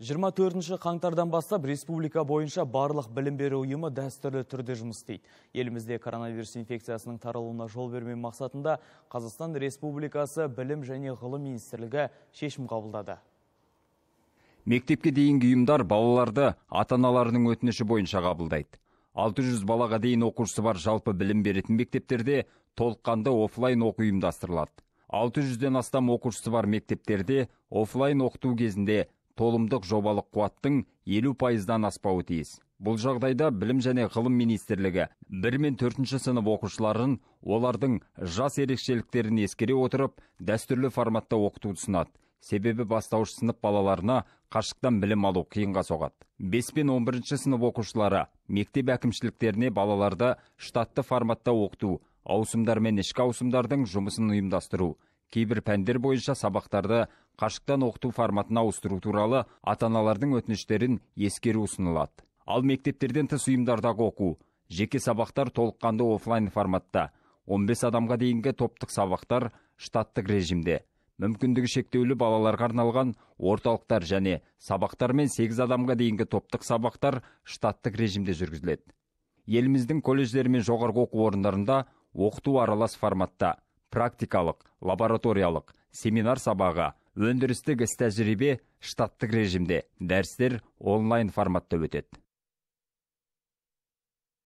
24 ші қаңтардан бастап республика бойынша барлық білім беру ұйымы дәстүрлі түрде жұмыс істейді. Елімізде коронавирус инфекциясының таралуына жол бермей мақсатында Қазақстан Республикасы білім және ғылым министрлігі шешім қабылдады. Мектепке дейінгі ұйымдар балаларды ата-аналарының өтініші бойынша қабылдайды. 600 балаға дейін оқушысы бар жалпы білім беретін мектептерде толыққанды офлайн оқу ұйымдастырылады. 600-ден астам оқушысы бар мектептерде офлайн оқыту кезінде толымдық жобалық қуаттың елу пайыздан аспауы тиіс бұл жағдайда білім және ғылым министрлігі бір мен төртінші сынып оқушыларын олардың жас ерекшеліктерін ескере отырып дәстүрлі форматта оқытуды ұсынады себебі бастауыш сынып балаларына қашықтан білім алу қиынға соғады бес пен он бірінші сынып оқушылары мектеп әкімшіліктеріне балаларды штатты форматта оқыту ауысымдар мен ішкі ауысымдардың жұмысын ұйымдастыру кейбір пәндер бойынша сабақтарды қашықтан оқыту форматына ауыстыру туралы ата аналардың өтініштерін ескеру ұсынылады ал мектептерден тыс ұйымдардағы оқу жеке сабақтар толыққанды оффлайн форматта 15 адамға дейінгі топтық сабақтар штаттық режимде мүмкіндігі шектеулі балаларға арналған орталықтар және сабақтар мен 8 адамға дейінгі топтық сабақтар штаттық режимде жүргізіледі еліміздің колледждері мен жоғарғы оқу орындарында оқыту аралас форматта практикалық лабораториялық семинар сабағы өндірістік іс тәжірибе штаттық режимде дәрістер онлайн форматта өтеді